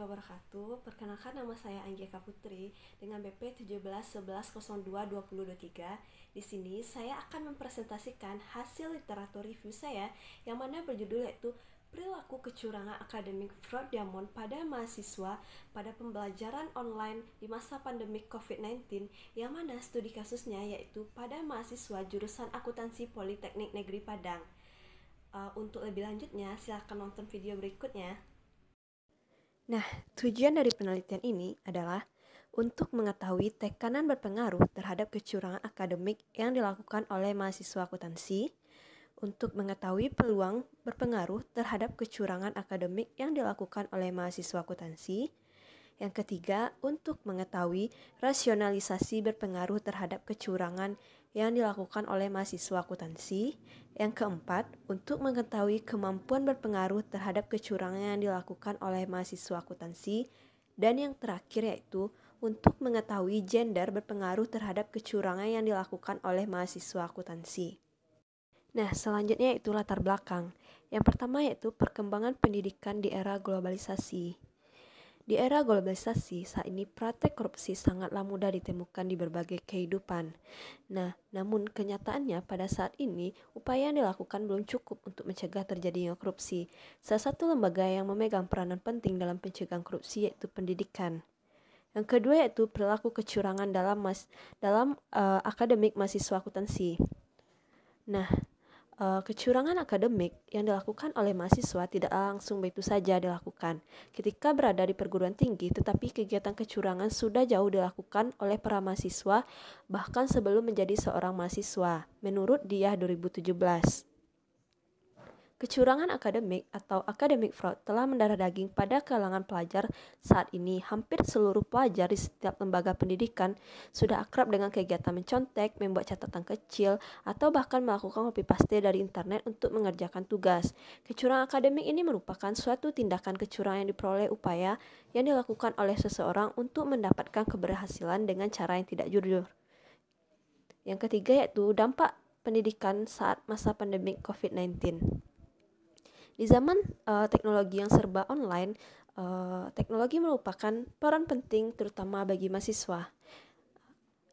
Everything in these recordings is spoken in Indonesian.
wabarakatuh. Perkenalkan nama saya Anggika Putri dengan BP 1711022023. Di sini saya akan mempresentasikan hasil literatur review saya yang mana berjudul yaitu Perilaku Kecurangan Akademik Fraud Diamond pada Mahasiswa pada Pembelajaran Online di Masa Pandemik COVID-19 yang mana studi kasusnya yaitu pada mahasiswa jurusan Akuntansi Politeknik Negeri Padang. Uh, untuk lebih lanjutnya, silakan nonton video berikutnya. Nah, tujuan dari penelitian ini adalah untuk mengetahui tekanan berpengaruh terhadap kecurangan akademik yang dilakukan oleh mahasiswa akuntansi, untuk mengetahui peluang berpengaruh terhadap kecurangan akademik yang dilakukan oleh mahasiswa akuntansi, yang ketiga untuk mengetahui rasionalisasi berpengaruh terhadap kecurangan yang dilakukan oleh mahasiswa akuntansi. Yang keempat, untuk mengetahui kemampuan berpengaruh terhadap kecurangan yang dilakukan oleh mahasiswa akuntansi. Dan yang terakhir yaitu untuk mengetahui gender berpengaruh terhadap kecurangan yang dilakukan oleh mahasiswa akuntansi. Nah, selanjutnya yaitu latar belakang. Yang pertama yaitu perkembangan pendidikan di era globalisasi. Di era globalisasi, saat ini praktek korupsi sangatlah mudah ditemukan di berbagai kehidupan. Nah, namun kenyataannya pada saat ini, upaya yang dilakukan belum cukup untuk mencegah terjadinya korupsi. Salah satu lembaga yang memegang peranan penting dalam pencegahan korupsi yaitu pendidikan. Yang kedua yaitu perilaku kecurangan dalam mas dalam uh, akademik mahasiswa akuntansi. Nah, uh, kecurangan akademik yang dilakukan oleh mahasiswa tidak langsung begitu saja dilakukan ketika berada di perguruan tinggi, tetapi kegiatan kecurangan sudah jauh dilakukan oleh para mahasiswa bahkan sebelum menjadi seorang mahasiswa, menurut dia 2017. Kecurangan akademik atau academic fraud telah mendarah daging pada kalangan pelajar saat ini. Hampir seluruh pelajar di setiap lembaga pendidikan sudah akrab dengan kegiatan mencontek, membuat catatan kecil, atau bahkan melakukan copy paste dari internet untuk mengerjakan tugas. Kecurangan akademik ini merupakan suatu tindakan kecurangan yang diperoleh upaya yang dilakukan oleh seseorang untuk mendapatkan keberhasilan dengan cara yang tidak jujur. Yang ketiga yaitu dampak pendidikan saat masa pandemi COVID-19. Di zaman uh, teknologi yang serba online, uh, teknologi merupakan peran penting terutama bagi mahasiswa.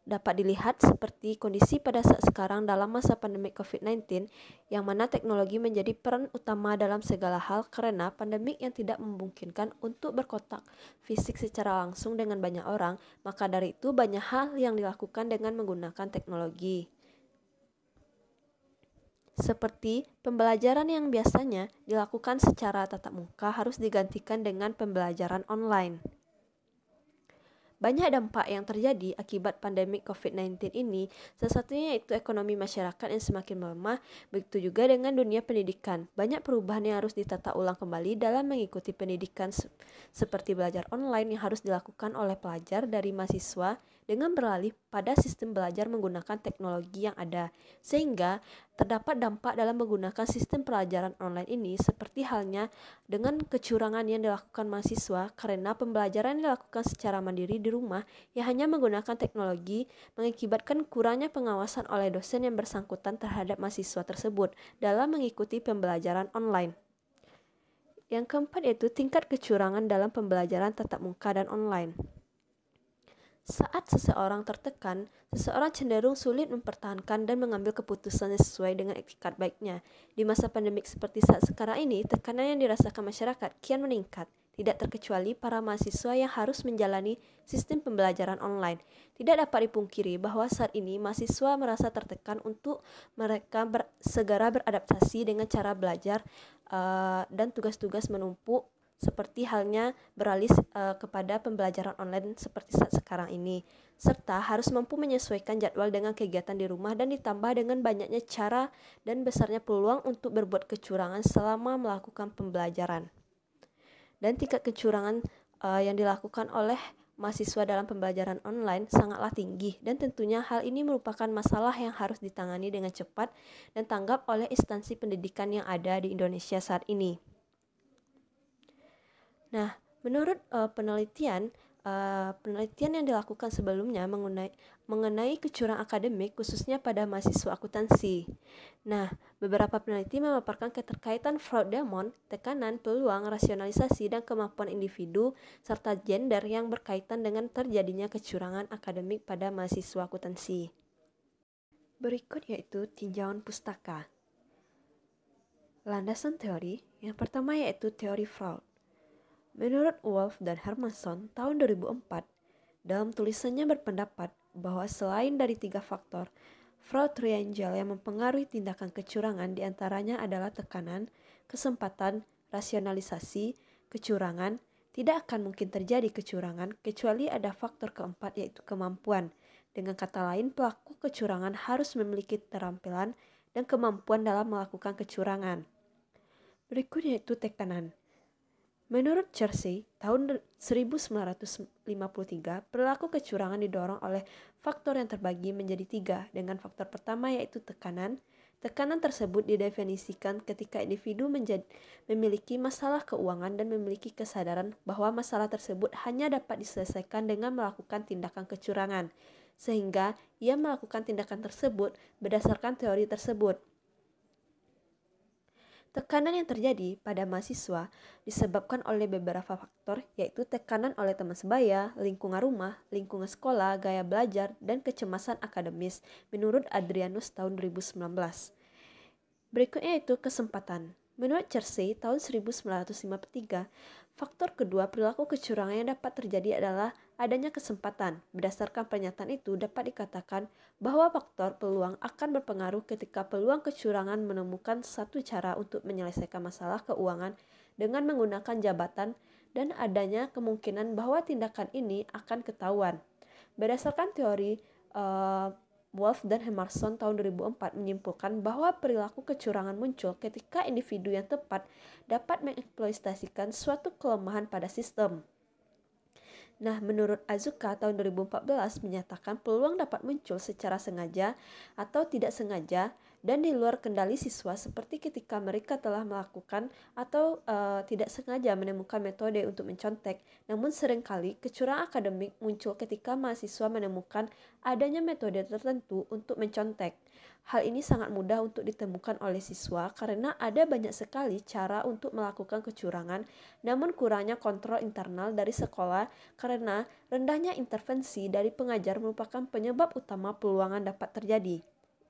Dapat dilihat seperti kondisi pada saat sekarang dalam masa pandemi COVID-19, yang mana teknologi menjadi peran utama dalam segala hal karena pandemi yang tidak memungkinkan untuk berkotak fisik secara langsung dengan banyak orang, maka dari itu banyak hal yang dilakukan dengan menggunakan teknologi seperti pembelajaran yang biasanya dilakukan secara tatap muka harus digantikan dengan pembelajaran online. Banyak dampak yang terjadi akibat pandemi COVID-19 ini, salah satunya yaitu ekonomi masyarakat yang semakin melemah, begitu juga dengan dunia pendidikan. Banyak perubahan yang harus ditata ulang kembali dalam mengikuti pendidikan seperti belajar online yang harus dilakukan oleh pelajar dari mahasiswa dengan beralih pada sistem belajar menggunakan teknologi yang ada, sehingga terdapat dampak dalam menggunakan sistem pelajaran online ini, seperti halnya dengan kecurangan yang dilakukan mahasiswa karena pembelajaran yang dilakukan secara mandiri di rumah yang hanya menggunakan teknologi, mengakibatkan kurangnya pengawasan oleh dosen yang bersangkutan terhadap mahasiswa tersebut dalam mengikuti pembelajaran online. Yang keempat yaitu tingkat kecurangan dalam pembelajaran tatap muka dan online. Saat seseorang tertekan, seseorang cenderung sulit mempertahankan dan mengambil keputusannya sesuai dengan etikat baiknya. Di masa pandemik seperti saat sekarang ini, tekanan yang dirasakan masyarakat kian meningkat, tidak terkecuali para mahasiswa yang harus menjalani sistem pembelajaran online. Tidak dapat dipungkiri bahwa saat ini mahasiswa merasa tertekan untuk mereka ber segera beradaptasi dengan cara belajar uh, dan tugas-tugas menumpuk seperti halnya beralih eh, uh, kepada pembelajaran online seperti saat sekarang ini, serta harus mampu menyesuaikan jadwal dengan kegiatan di rumah dan ditambah dengan banyaknya cara dan besarnya peluang untuk berbuat kecurangan selama melakukan pembelajaran. Dan tingkat kecurangan uh, yang dilakukan oleh mahasiswa dalam pembelajaran online sangatlah tinggi dan tentunya hal ini merupakan masalah yang harus ditangani dengan cepat dan tanggap oleh instansi pendidikan yang ada di Indonesia saat ini. Nah, menurut uh, penelitian uh, penelitian yang dilakukan sebelumnya mengenai mengenai kecurangan akademik khususnya pada mahasiswa akuntansi. Nah, beberapa peneliti memaparkan keterkaitan fraud demon, tekanan, peluang, rasionalisasi, dan kemampuan individu, serta gender yang berkaitan dengan terjadinya kecurangan akademik pada mahasiswa akuntansi. Berikut yaitu tinjauan pustaka. Landasan teori, yang pertama yaitu teori fraud. Menurut Wolf dan Hermanson tahun 2004, dalam tulisannya berpendapat bahwa selain dari tiga faktor, fraud triangle yang mempengaruhi tindakan kecurangan diantaranya adalah tekanan, kesempatan, rasionalisasi, kecurangan, tidak akan mungkin terjadi kecurangan kecuali ada faktor keempat yaitu kemampuan. Dengan kata lain, pelaku kecurangan harus memiliki terampilan dan kemampuan dalam melakukan kecurangan. Berikutnya yaitu tekanan. Menurut Jersey, tahun 1953, perilaku kecurangan didorong oleh faktor yang terbagi menjadi tiga dengan faktor pertama yaitu tekanan. Tekanan tersebut didefinisikan ketika individu menjadi, memiliki masalah keuangan dan memiliki kesadaran bahwa masalah tersebut hanya dapat diselesaikan dengan melakukan tindakan kecurangan, sehingga ia melakukan tindakan tersebut berdasarkan teori tersebut. Tekanan yang terjadi pada mahasiswa disebabkan oleh beberapa faktor, yaitu tekanan oleh teman sebaya, lingkungan rumah, lingkungan sekolah, gaya belajar, dan kecemasan akademis, menurut Adrianus tahun 2019. Berikutnya itu kesempatan. Menurut Cersei tahun 1953, Faktor kedua perilaku kecurangan yang dapat terjadi adalah adanya kesempatan. Berdasarkan pernyataan itu dapat dikatakan bahwa faktor peluang akan berpengaruh ketika peluang kecurangan menemukan satu cara untuk menyelesaikan masalah keuangan dengan menggunakan jabatan dan adanya kemungkinan bahwa tindakan ini akan ketahuan. Berdasarkan teori uh, Wolf dan Hemerson tahun 2004 menyimpulkan bahwa perilaku kecurangan muncul ketika individu yang tepat dapat mengeksploitasikan suatu kelemahan pada sistem. Nah, menurut Azuka tahun 2014 menyatakan peluang dapat muncul secara sengaja atau tidak sengaja dan di luar kendali siswa seperti ketika mereka telah melakukan atau uh, tidak sengaja menemukan metode untuk mencontek. Namun seringkali kecurangan akademik muncul ketika mahasiswa menemukan adanya metode tertentu untuk mencontek. Hal ini sangat mudah untuk ditemukan oleh siswa karena ada banyak sekali cara untuk melakukan kecurangan, namun kurangnya kontrol internal dari sekolah karena rendahnya intervensi dari pengajar merupakan penyebab utama peluangan dapat terjadi.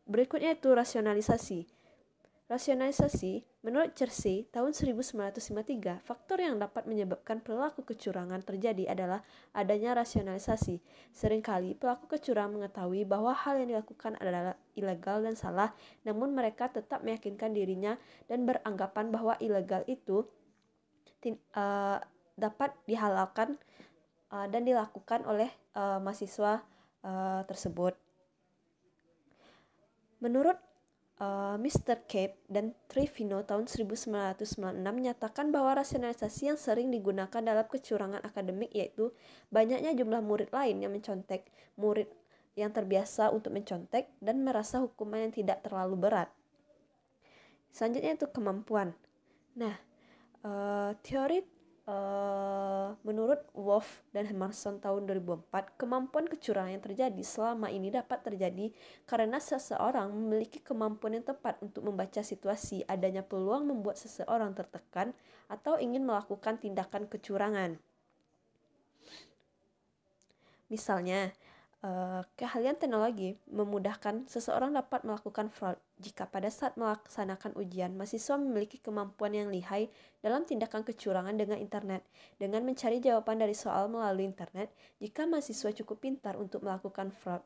Berikutnya itu rasionalisasi. Rasionalisasi, menurut Chersey tahun 1953, faktor yang dapat menyebabkan pelaku kecurangan terjadi adalah adanya rasionalisasi. Seringkali pelaku kecurangan mengetahui bahwa hal yang dilakukan adalah ilegal dan salah, namun mereka tetap meyakinkan dirinya dan beranggapan bahwa ilegal itu uh, dapat dihalalkan uh, dan dilakukan oleh uh, mahasiswa uh, tersebut. Menurut uh, eh, Mr. Cape dan Trevino tahun 1996 menyatakan bahwa rasionalisasi yang sering digunakan dalam kecurangan akademik yaitu banyaknya jumlah murid lain yang mencontek, murid yang terbiasa untuk mencontek dan merasa hukuman yang tidak terlalu berat. Selanjutnya itu kemampuan. Nah, uh, teori Uh, menurut Wolf dan Emerson tahun 2004, kemampuan kecurangan yang terjadi selama ini dapat terjadi karena seseorang memiliki kemampuan yang tepat untuk membaca situasi, adanya peluang membuat seseorang tertekan atau ingin melakukan tindakan kecurangan. Misalnya, uh, keahlian teknologi memudahkan seseorang dapat melakukan fraud jika pada saat melaksanakan ujian, mahasiswa memiliki kemampuan yang lihai dalam tindakan kecurangan dengan internet. Dengan mencari jawaban dari soal melalui internet, jika mahasiswa cukup pintar untuk melakukan fraud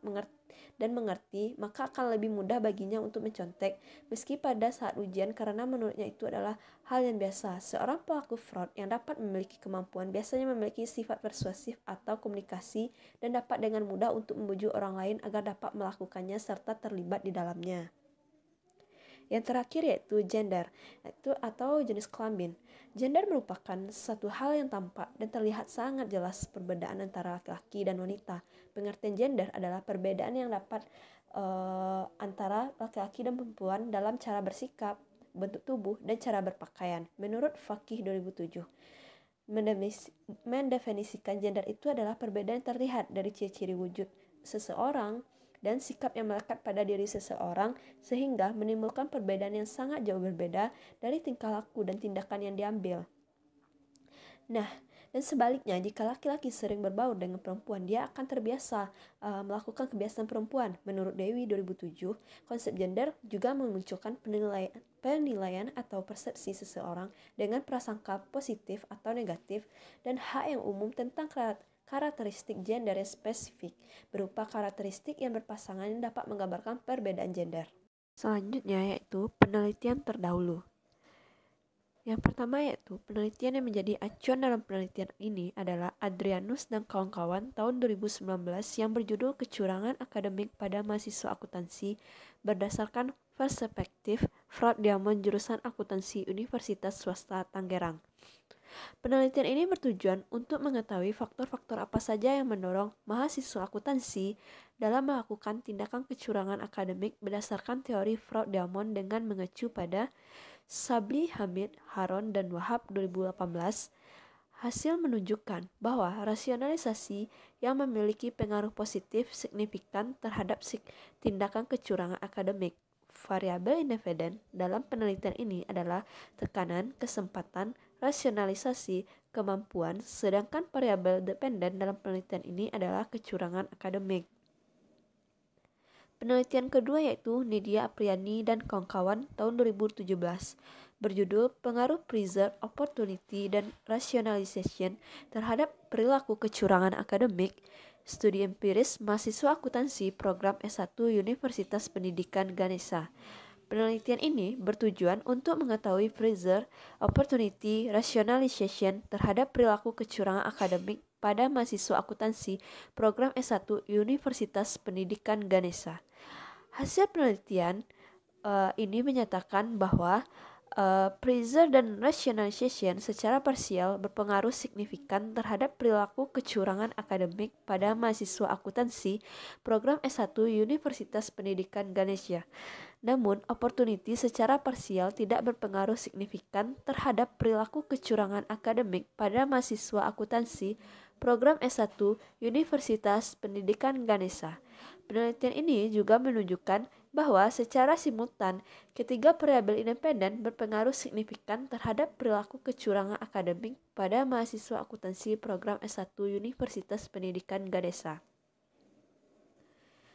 dan mengerti, maka akan lebih mudah baginya untuk mencontek, meski pada saat ujian karena menurutnya itu adalah hal yang biasa. Seorang pelaku fraud yang dapat memiliki kemampuan biasanya memiliki sifat persuasif atau komunikasi dan dapat dengan mudah untuk membujuk orang lain agar dapat melakukannya serta terlibat di dalamnya. Yang terakhir yaitu gender, yaitu atau jenis kelamin. Gender merupakan satu hal yang tampak dan terlihat sangat jelas perbedaan antara laki-laki dan wanita. Pengertian gender adalah perbedaan yang dapat uh, antara laki-laki dan perempuan dalam cara bersikap, bentuk tubuh, dan cara berpakaian. Menurut Fakih 2007, mendefinisikan gender itu adalah perbedaan terlihat dari ciri-ciri wujud seseorang dan sikap yang melekat pada diri seseorang sehingga menimbulkan perbedaan yang sangat jauh berbeda dari tingkah laku dan tindakan yang diambil. Nah, dan sebaliknya, jika laki-laki sering berbaur dengan perempuan, dia akan terbiasa uh, melakukan kebiasaan perempuan. Menurut Dewi 2007, konsep gender juga memunculkan penilaian, penilaian atau persepsi seseorang dengan prasangka positif atau negatif dan hak yang umum tentang karakteristik gender yang spesifik, berupa karakteristik yang berpasangan yang dapat menggambarkan perbedaan gender. Selanjutnya yaitu penelitian terdahulu. Yang pertama yaitu penelitian yang menjadi acuan dalam penelitian ini adalah Adrianus dan kawan-kawan tahun 2019 yang berjudul Kecurangan Akademik pada Mahasiswa Akuntansi berdasarkan perspektif Fraud Diamond jurusan akuntansi Universitas Swasta Tangerang. Penelitian ini bertujuan untuk mengetahui faktor-faktor apa saja yang mendorong mahasiswa akuntansi dalam melakukan tindakan kecurangan akademik berdasarkan teori fraud Diamond dengan mengecu pada Sabli Hamid, Haron, dan Wahab 2018. Hasil menunjukkan bahwa rasionalisasi yang memiliki pengaruh positif signifikan terhadap tindakan kecurangan akademik variabel independen dalam penelitian ini adalah tekanan, kesempatan, rasionalisasi, kemampuan, sedangkan variabel dependen dalam penelitian ini adalah kecurangan akademik. Penelitian kedua yaitu Nidia Apriani dan kawan-kawan tahun 2017 berjudul Pengaruh Preserve Opportunity dan Rationalization terhadap perilaku kecurangan akademik, studi empiris mahasiswa akuntansi program S1 Universitas Pendidikan Ganesha Penelitian ini bertujuan untuk mengetahui freezer opportunity rationalization terhadap perilaku kecurangan akademik pada mahasiswa akuntansi program S1 Universitas Pendidikan Ganesha. Hasil penelitian uh, ini menyatakan bahwa Uh, eh, pressure dan rationalization secara parsial berpengaruh signifikan terhadap perilaku kecurangan akademik pada mahasiswa akuntansi program S1 Universitas Pendidikan Ganesha. Namun, opportunity secara parsial tidak berpengaruh signifikan terhadap perilaku kecurangan akademik pada mahasiswa akuntansi program S1 Universitas Pendidikan Ganesha. Penelitian ini juga menunjukkan bahwa secara simultan ketiga variabel independen berpengaruh signifikan terhadap perilaku kecurangan akademik pada mahasiswa akuntansi program S1 Universitas Pendidikan Gadesa.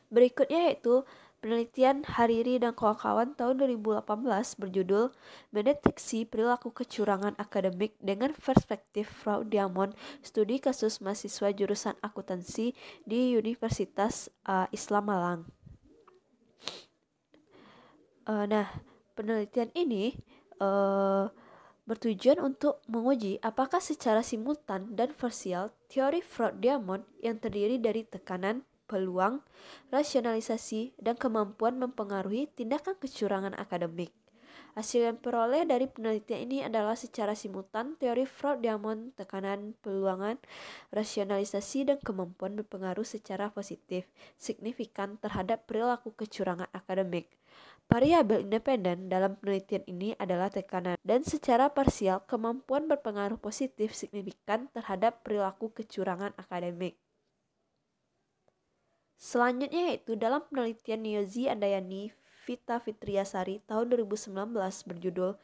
Berikutnya yaitu penelitian Hariri dan kawan-kawan tahun 2018 berjudul Mendeteksi Perilaku Kecurangan Akademik dengan Perspektif Fraud Diamond Studi Kasus Mahasiswa Jurusan Akuntansi di Universitas uh, Islam Malang. Uh, nah, penelitian ini uh, bertujuan untuk menguji apakah secara simultan dan parsial teori Freud Diamond yang terdiri dari tekanan, peluang, rasionalisasi, dan kemampuan mempengaruhi tindakan kecurangan akademik. Hasil yang peroleh dari penelitian ini adalah secara simultan teori Freud Diamond, tekanan, peluangan, rasionalisasi, dan kemampuan mempengaruhi secara positif signifikan terhadap perilaku kecurangan akademik. Variabel independen dalam penelitian ini adalah tekanan dan secara parsial kemampuan berpengaruh positif signifikan terhadap perilaku kecurangan akademik. Selanjutnya yaitu dalam penelitian Niozi Andayani Vita Fitriasari tahun 2019 berjudul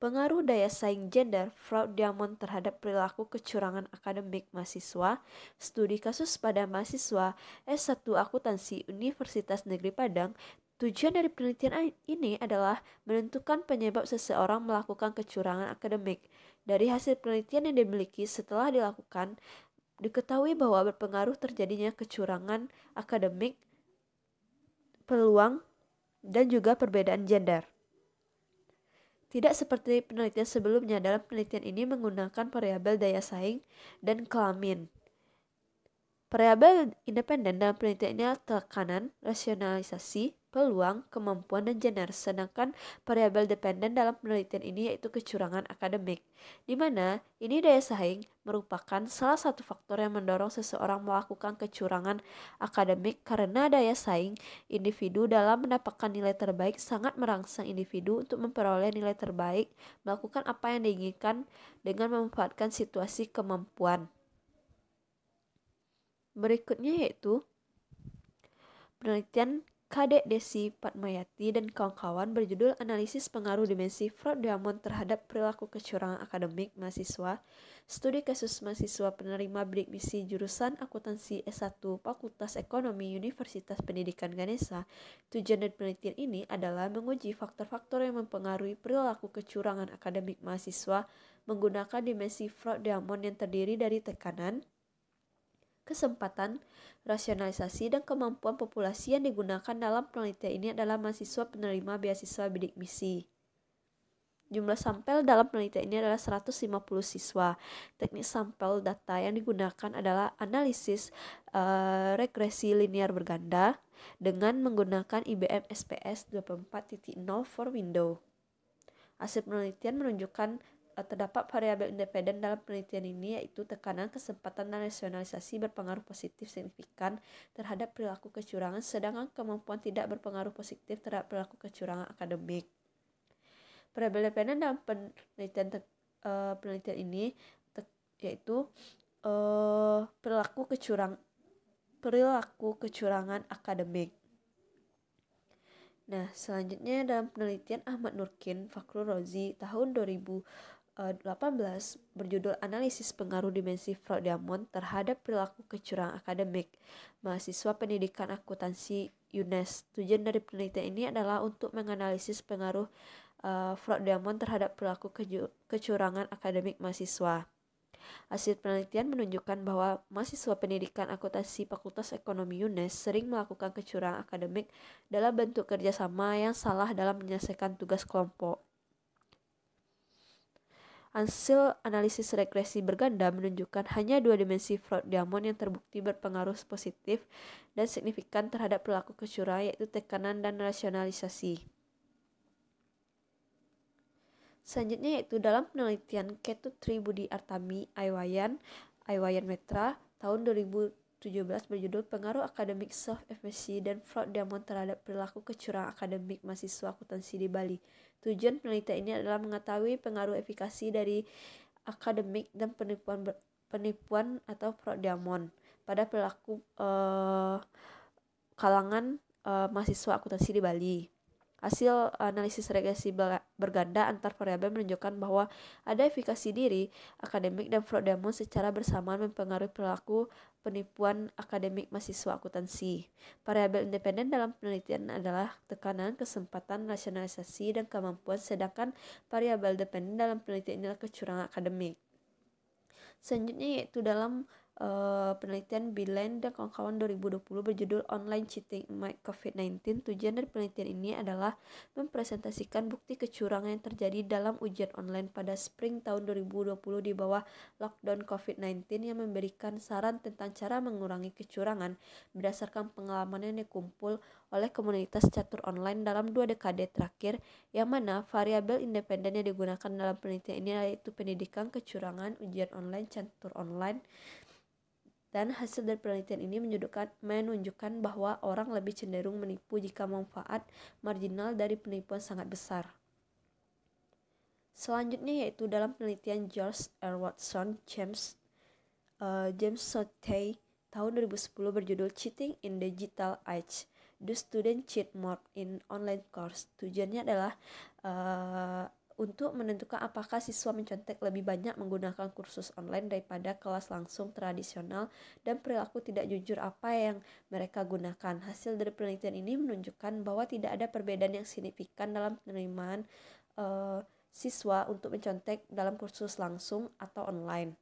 Pengaruh Daya Saing Gender Fraud Diamond terhadap perilaku kecurangan akademik mahasiswa, studi kasus pada mahasiswa S1 Akuntansi Universitas Negeri Padang Tujuan dari penelitian ini adalah menentukan penyebab seseorang melakukan kecurangan akademik. Dari hasil penelitian yang dimiliki setelah dilakukan, diketahui bahwa berpengaruh terjadinya kecurangan akademik, peluang, dan juga perbedaan gender. Tidak seperti penelitian sebelumnya, dalam penelitian ini menggunakan variabel daya saing dan kelamin. Variabel independen dalam penelitian penelitiannya tekanan, rasionalisasi, peluang, kemampuan, dan gender. Sedangkan variabel dependen dalam penelitian ini yaitu kecurangan akademik, di mana ini daya saing merupakan salah satu faktor yang mendorong seseorang melakukan kecurangan akademik karena daya saing individu dalam mendapatkan nilai terbaik sangat merangsang individu untuk memperoleh nilai terbaik, melakukan apa yang diinginkan dengan memanfaatkan situasi kemampuan. Berikutnya yaitu penelitian Kadek Desi Patmayati dan kawan-kawan berjudul Analisis Pengaruh Dimensi Fraud Diamond terhadap Perilaku Kecurangan Akademik Mahasiswa, Studi Kasus Mahasiswa Penerima Bidik Misi Jurusan Akuntansi S1 Fakultas Ekonomi Universitas Pendidikan Ganesha. Tujuan dan penelitian ini adalah menguji faktor-faktor yang mempengaruhi perilaku kecurangan akademik mahasiswa menggunakan dimensi fraud diamond yang terdiri dari tekanan, kesempatan, rasionalisasi, dan kemampuan populasi yang digunakan dalam penelitian ini adalah mahasiswa penerima beasiswa bidik misi. Jumlah sampel dalam penelitian ini adalah 150 siswa. Teknik sampel data yang digunakan adalah analisis uh, regresi linear berganda dengan menggunakan IBM SPS 24.0 for Windows. Hasil penelitian menunjukkan terdapat variabel independen dalam penelitian ini yaitu tekanan kesempatan dan rasionalisasi berpengaruh positif signifikan terhadap perilaku kecurangan sedangkan kemampuan tidak berpengaruh positif terhadap perilaku kecurangan akademik. Variabel independen dalam penelitian uh, penelitian ini yaitu uh, perilaku kecurang perilaku kecurangan akademik. Nah, selanjutnya dalam penelitian Ahmad Nurkin, Fakrul Rozi tahun 2000 18 eh, berjudul Analisis Pengaruh Dimensi fraud Diamond terhadap Perilaku Kecurangan Akademik Mahasiswa Pendidikan Akuntansi UNES. Tujuan dari penelitian ini adalah untuk menganalisis pengaruh uh, Diamond terhadap perilaku kecurangan akademik mahasiswa. Hasil penelitian menunjukkan bahwa mahasiswa pendidikan akuntansi Fakultas Ekonomi UNES sering melakukan kecurangan akademik dalam bentuk kerjasama yang salah dalam menyelesaikan tugas kelompok. Hasil analisis regresi berganda menunjukkan hanya dua dimensi fraud diamond yang terbukti berpengaruh positif dan signifikan terhadap pelaku kecurangan yaitu tekanan dan rasionalisasi. Selanjutnya yaitu dalam penelitian Ketut Tribudi Artami Aiwayan, Aiwayan Metra tahun 2017 berjudul Pengaruh Akademik Self Efficacy dan Fraud Diamond terhadap Perilaku Kecurangan Akademik Mahasiswa Akuntansi di Bali Tujuan penelitian ini adalah mengetahui pengaruh efikasi dari akademik dan penipuan penipuan atau fraud diamond pada perilaku uh, kalangan uh, mahasiswa akuntansi di Bali. Hasil analisis regresi berganda antar variabel menunjukkan bahwa ada efikasi diri akademik dan fraudamun secara bersamaan mempengaruhi perilaku penipuan akademik mahasiswa akuntansi. Variabel independen dalam penelitian adalah tekanan, kesempatan, rasionalisasi, dan kemampuan, sedangkan variabel dependen dalam penelitian adalah kecurangan akademik. Selanjutnya yaitu dalam Eh, penelitian Bilen dan kawan-kawan 2020 berjudul Online Cheating My COVID-19. Tujuan dari penelitian ini adalah mempresentasikan bukti kecurangan yang terjadi dalam ujian online pada spring tahun 2020 di bawah lockdown COVID-19 yang memberikan saran tentang cara mengurangi kecurangan berdasarkan pengalaman yang dikumpul oleh komunitas catur online dalam dua dekade terakhir yang mana variabel independen yang digunakan dalam penelitian ini yaitu pendidikan, kecurangan, ujian online, catur online, dan hasil dari penelitian ini menunjukkan, menunjukkan bahwa orang lebih cenderung menipu jika manfaat marginal dari penipuan sangat besar. Selanjutnya yaitu dalam penelitian George R. Watson, James uh, James Sotay tahun 2010 berjudul Cheating in Digital Age. Do students cheat more in online course? Tujuannya adalah uh, untuk menentukan apakah siswa mencontek lebih banyak menggunakan kursus online daripada kelas langsung tradisional dan perilaku tidak jujur apa yang mereka gunakan. Hasil dari penelitian ini menunjukkan bahwa tidak ada perbedaan yang signifikan dalam penerimaan uh, siswa untuk mencontek dalam kursus langsung atau online.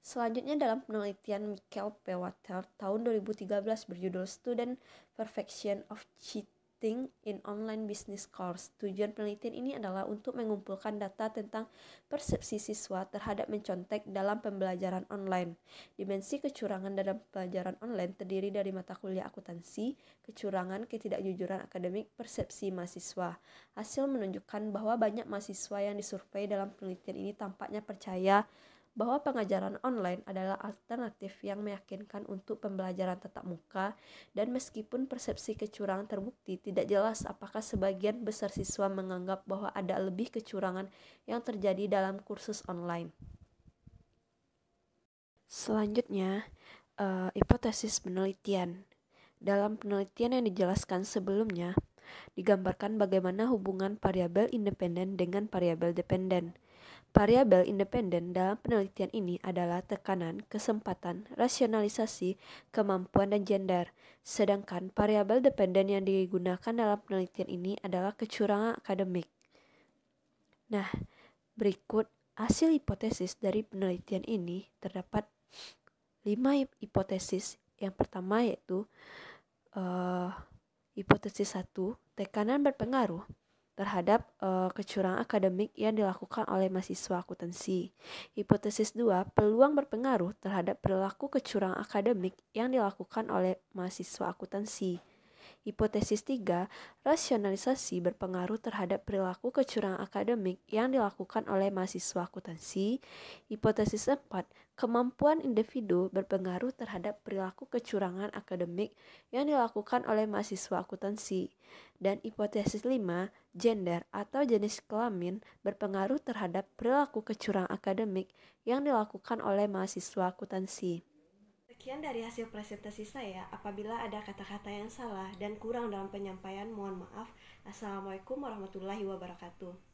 Selanjutnya dalam penelitian Michael Pewater tahun 2013 berjudul Student Perfection of Cheat Investing in Online Business Course. Tujuan penelitian ini adalah untuk mengumpulkan data tentang persepsi siswa terhadap mencontek dalam pembelajaran online. Dimensi kecurangan dalam pembelajaran online terdiri dari mata kuliah akuntansi, kecurangan, ketidakjujuran akademik, persepsi mahasiswa. Hasil menunjukkan bahwa banyak mahasiswa yang disurvei dalam penelitian ini tampaknya percaya bahwa pengajaran online adalah alternatif yang meyakinkan untuk pembelajaran tatap muka dan meskipun persepsi kecurangan terbukti tidak jelas apakah sebagian besar siswa menganggap bahwa ada lebih kecurangan yang terjadi dalam kursus online. Selanjutnya, uh, hipotesis penelitian. Dalam penelitian yang dijelaskan sebelumnya, digambarkan bagaimana hubungan variabel independen dengan variabel dependen. Variabel independen dalam penelitian ini adalah tekanan, kesempatan, rasionalisasi, kemampuan, dan gender. Sedangkan variabel dependen yang digunakan dalam penelitian ini adalah kecurangan akademik. Nah, berikut hasil hipotesis dari penelitian ini terdapat lima hipotesis. Yang pertama yaitu uh, Hipotesis 1, tekanan berpengaruh terhadap e, kecurangan akademik yang dilakukan oleh mahasiswa akuntansi. Hipotesis 2, peluang berpengaruh terhadap perilaku kecurangan akademik yang dilakukan oleh mahasiswa akuntansi. Hipotesis 3, rasionalisasi berpengaruh terhadap perilaku kecurangan akademik yang dilakukan oleh mahasiswa akuntansi. Hipotesis 4, kemampuan individu berpengaruh terhadap perilaku kecurangan akademik yang dilakukan oleh mahasiswa akuntansi. Dan hipotesis 5, gender atau jenis kelamin berpengaruh terhadap perilaku kecurangan akademik yang dilakukan oleh mahasiswa akuntansi. Sekian dari hasil presentasi saya. Apabila ada kata-kata yang salah dan kurang dalam penyampaian, mohon maaf. Assalamualaikum warahmatullahi wabarakatuh.